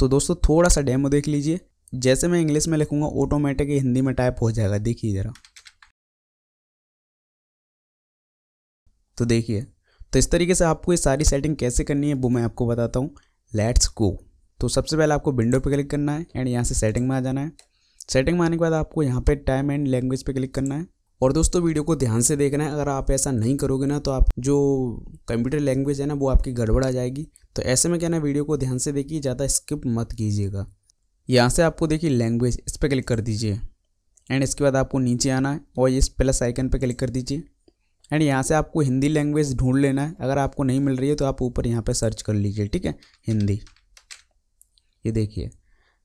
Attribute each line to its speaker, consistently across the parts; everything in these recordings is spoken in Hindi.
Speaker 1: तो दोस्तों थोड़ा सा डेमो देख लीजिए जैसे मैं इंग्लिश में लिखूँगा ऑटोमेटिक हिंदी में टाइप हो जाएगा देखिए ज़रा तो देखिए तो इस तरीके से आपको ये सारी सेटिंग कैसे करनी है वो मैं आपको बताता हूँ लेट्स गो तो सबसे पहले आपको विंडो पे क्लिक करना है एंड यहाँ से सेटिंग में आ जाना है सेटिंग में आने के बाद आपको यहाँ पे टाइम एंड लैंग्वेज पे क्लिक करना है और दोस्तों वीडियो को ध्यान से देखना है अगर आप ऐसा नहीं करोगे ना तो आप जो कंप्यूटर लैंग्वेज है ना वो आपकी गड़बड़ा जाएगी तो ऐसे में क्या ना वीडियो को ध्यान से देखिए ज़्यादा स्किप मत कीजिएगा यहाँ से आपको देखिए लैंग्वेज इस पर क्लिक कर दीजिए एंड इसके बाद आपको नीचे आना है और इस प्लस आइकन पर क्लिक कर दीजिए एंड यहाँ से आपको हिंदी लैंग्वेज ढूंढ लेना है अगर आपको नहीं मिल रही है तो आप ऊपर यहाँ पर सर्च कर लीजिए ठीक है हिंदी ये देखिए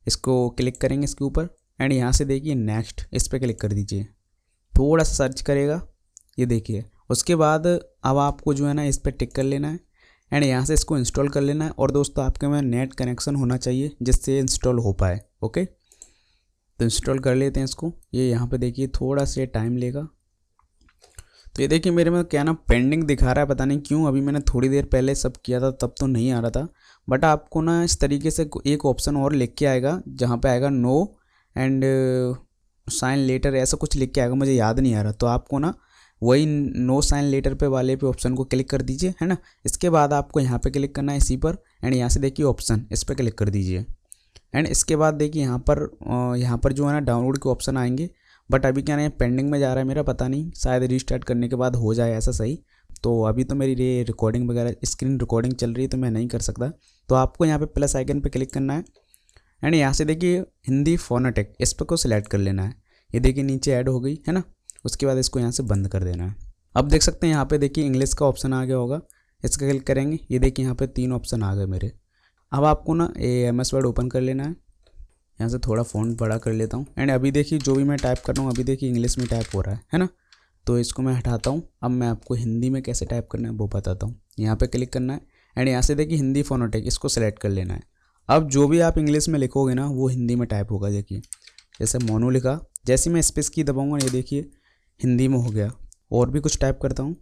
Speaker 1: इसको क्लिक करेंगे इसके ऊपर एंड यहाँ से देखिए नेक्स्ट इस पर क्लिक कर दीजिए थोड़ा सर्च करेगा ये देखिए उसके बाद अब आपको जो है ना इस पर टिक कर लेना है एंड यहाँ से इसको इंस्टॉल कर लेना है और दोस्तों आपके में नेट कनेक्शन होना चाहिए जिससे इंस्टॉल हो पाए ओके तो इंस्टॉल कर लेते हैं इसको ये यहाँ पे देखिए थोड़ा सा टाइम लेगा तो ये देखिए मेरे में क्या ना पेंडिंग दिखा रहा है पता नहीं क्यों अभी मैंने थोड़ी देर पहले सब किया था तब तो नहीं आ रहा था बट आपको ना इस तरीके से एक ऑप्शन और लिख के आएगा जहाँ पर आएगा नो एंड साइन लेटर ऐसा कुछ लिख के आएगा मुझे याद नहीं आ रहा तो आपको ना वही नो साइन लेटर पे वाले पे ऑप्शन को क्लिक कर दीजिए है ना इसके बाद आपको यहाँ पे क्लिक करना है इसी पर एंड यहाँ से देखिए ऑप्शन इस पर क्लिक कर दीजिए एंड इसके बाद देखिए यहाँ पर यहाँ पर जो है ना डाउनलोड के ऑप्शन आएंगे बट अभी क्या नहीं पेंडिंग में जा रहा है मेरा पता नहीं शायद रिस्टार्ट करने के बाद हो जाए ऐसा सही तो अभी तो मेरी रिकॉर्डिंग वगैरह स्क्रीन रिकॉर्डिंग चल रही है तो मैं नहीं कर सकता तो आपको यहाँ पर प्लस आइकन पर क्लिक करना है एंड यहाँ से देखिए हिंदी फोनाटेक इस पर को सिलेक्ट कर लेना है ये देखिए नीचे ऐड हो गई है ना उसके बाद इसको यहाँ से बंद कर देना है अब देख सकते हैं यहाँ पे देखिए इंग्लिश का ऑप्शन आ गया होगा इसका क्लिक करेंगे ये देखिए यहाँ पे तीन ऑप्शन आ गए मेरे अब आपको ना ये एम एस वर्ड ओपन कर लेना है यहाँ से थोड़ा फ़ोन बड़ा कर लेता हूँ एंड अभी देखिए जो भी मैं टाइप कर रहा हूँ अभी देखिए इंग्लिश में टाइप हो रहा है है ना तो इसको मैं हटाता हूँ अब मैं आपको हिंदी में कैसे टाइप करना है वो बताता हूँ यहाँ पर क्लिक करना है एंड यहाँ से देखिए हिंदी फोनोटेक इसको सेलेक्ट कर लेना है अब जो भी आप इंग्लिश में लिखोगे ना वो हिंदी में टाइप होगा देखिए जैसे मोनू लिखा जैसे मैं स्पेस की दबाऊंगा ये देखिए हिंदी में हो गया और भी कुछ टाइप करता हूँ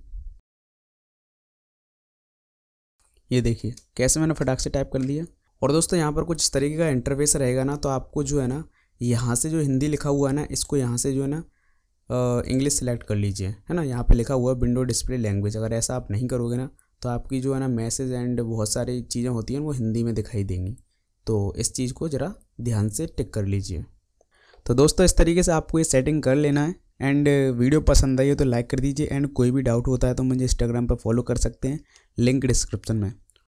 Speaker 1: ये देखिए कैसे मैंने फटाक से टाइप कर दिया और दोस्तों यहाँ पर कुछ इस तरीके का इंटरफेस रहेगा ना तो आपको जो है ना यहाँ से जो हिंदी लिखा हुआ है ना इसको यहाँ से जो है ना इंग्लिश सेलेक्ट कर लीजिए है ना यहाँ पे लिखा हुआ है विंडो डिस्प्ले लैंग्वेज अगर ऐसा आप नहीं करोगे ना तो आपकी जो है ना मैसेज एंड बहुत सारी चीज़ें होती हैं वो हिंदी में दिखाई देंगी तो इस चीज़ को ज़रा ध्यान से टिक कर लीजिए तो दोस्तों इस तरीके से आपको ये सेटिंग कर लेना है एंड वीडियो पसंद आई हो तो लाइक कर दीजिए एंड कोई भी डाउट होता है तो मुझे इंस्टाग्राम पर फॉलो कर सकते हैं लिंक डिस्क्रिप्शन में